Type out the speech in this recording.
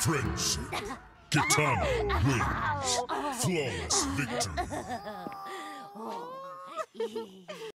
Frenzy. Kitano wins. Flawless victory.